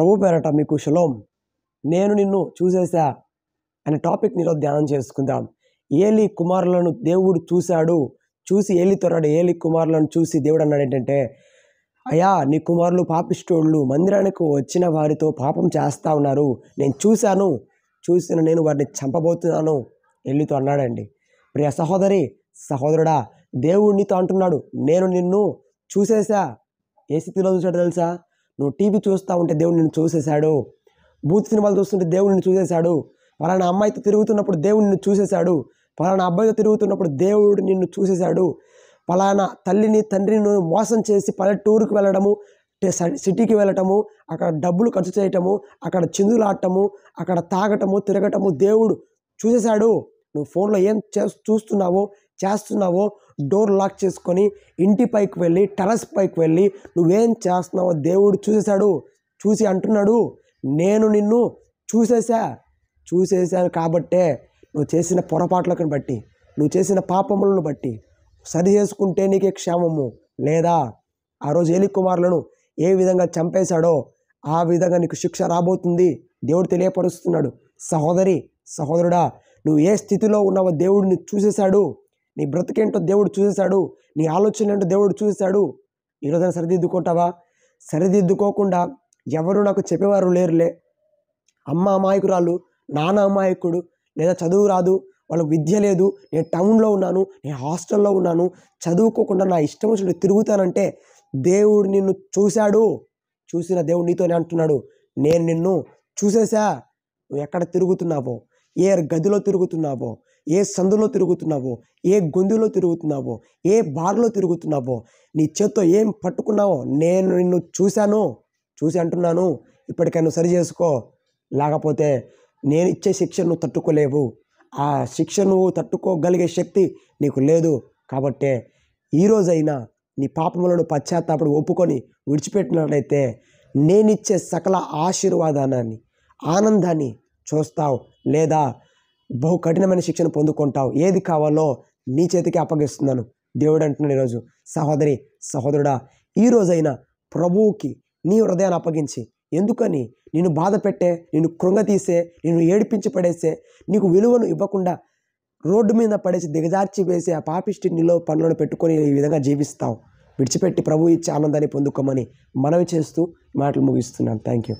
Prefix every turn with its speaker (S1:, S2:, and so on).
S1: ప్రభు పేరట మీకు శలోం నేను నిన్ను చూసేసా అనే టాపిక్ నీలో ధ్యానం చేసుకుందాం ఏలి కుమారులను దేవుడు చూశాడు చూసి ఏలి తొరడు ఏలి కుమారులను చూసి దేవుడు అన్నాడు ఏంటంటే అయ్యా నీ కుమారులు పాపిష్టోళ్ళు మందిరానికి వచ్చిన వారితో పాపం చేస్తూ ఉన్నారు నేను చూశాను చూసిన నేను వారిని చంపబోతున్నాను ఎల్లితో అన్నాడండి ప్రియ సహోదరి సహోదరుడా దేవుడు నీతో అంటున్నాడు నేను నిన్ను చూసేశా ఏ స్థితిలో చూశాడు తెలుసా నువ్వు టీవీ చూస్తూ ఉంటే దేవుడు నిన్ను చూసేశాడు బూత్ సినిమాలు చూస్తుంటే దేవుడు నిన్ను చూసేశాడు పలానా అమ్మాయితో తిరుగుతున్నప్పుడు దేవుడు నిన్ను చూసేశాడు పలానా అబ్బాయితో తిరుగుతున్నప్పుడు దేవుడు నిన్ను చూసేశాడు పలానా తల్లిని తండ్రిని మోసం చేసి పల్లెటూరుకు వెళ్ళడము సిటీకి వెళ్ళటము అక్కడ డబ్బులు ఖర్చు చేయటము అక్కడ ఆడటము అక్కడ తాగటము తిరగటము దేవుడు చూసేశాడు నువ్వు ఫోన్లో ఏం చే చూస్తున్నావో చేస్తున్నావో డోర్ లాక్ చేసుకొని ఇంటి పైకి వెళ్ళి టెరస్ పైకి వెళ్ళి నువ్వేం చేస్తున్నావో దేవుడు చూసేశాడు చూసి అంటున్నాడు నేను నిన్ను చూసేసా చూసేశాను కాబట్టే నువ్వు చేసిన పొరపాట్లను బట్టి నువ్వు చేసిన పాపములను బట్టి సరి చేసుకుంటే నీకే క్షేమము లేదా ఆ రోజు ఏలి కుమారులను ఏ విధంగా చంపేశాడో ఆ విధంగా నీకు శిక్ష రాబోతుంది దేవుడు తెలియపరుస్తున్నాడు సహోదరి సహోదరుడా నువ్వు ఏ స్థితిలో ఉన్నావో దేవుడిని చూసేశాడు నీ బ్రతికేంటో దేవుడు చూశాడు నీ ఆలోచన ఏంటో దేవుడు చూశాడు ఈరోజు సరిదిద్దుకుంటావా సరిదిద్దుకోకుండా ఎవరు నాకు చెప్పేవారు లేరులే అమ్మ అమాయకురాలు నాన్న అమాయకుడు లేదా చదువు రాదు వాళ్ళకి విద్య లేదు నేను టౌన్లో ఉన్నాను నేను హాస్టల్లో ఉన్నాను చదువుకోకుండా నా ఇష్టం వచ్చి తిరుగుతానంటే దేవుడు నిన్ను చూశాడు చూసిన దేవుడు నీతోనే అంటున్నాడు నేను నిన్ను చూసేసా నువ్వు ఎక్కడ తిరుగుతున్నావో ఏ గదిలో తిరుగుతున్నావో ఏ సందులో తిరుగుతున్నావో ఏ గొంతులో తిరుగుతున్నావో ఏ బార్లో తిరుగుతున్నావో నీ చేత్తో ఏం పట్టుకున్నావో నేను నిన్ను చూశాను చూసి అంటున్నాను ఇప్పటికైనా సరి చేసుకో లేకపోతే నేను ఇచ్చే శిక్షను తట్టుకోలేవు ఆ శిక్షను తట్టుకోగలిగే శక్తి నీకు లేదు కాబట్టే ఈరోజైనా నీ పాపములను పశ్చాత్తాపడు ఒప్పుకొని విడిచిపెట్టినట్లయితే నేనిచ్చే సకల ఆశీర్వాదాన్ని ఆనందాన్ని చూస్తావు లేదా బహు కఠినమైన శిక్షణ పొందుకుంటావు ఏది కావాలో నీ చేతికి అప్పగిస్తున్నాను దేవుడు అంటున్నాడు ఈరోజు సహోదరి సహోదరుడా ఈరోజైనా ప్రభువుకి నీ హృదయాన్ని అప్పగించి ఎందుకని నేను బాధ పెట్టే నిన్ను కృంగతీసే నిన్ను ఏడిపించి పడేసే నీకు విలువను ఇవ్వకుండా రోడ్డు మీద పడేసి దిగజార్చి వేసి ఆ పాపిష్టి నీలో పనులను పెట్టుకొని ఈ విధంగా జీవిస్తావు విడిచిపెట్టి ప్రభు ఇచ్చే ఆనందాన్ని పొందుకోమని మనవి చేస్తూ మాటలు ముగిస్తున్నాను థ్యాంక్ యూ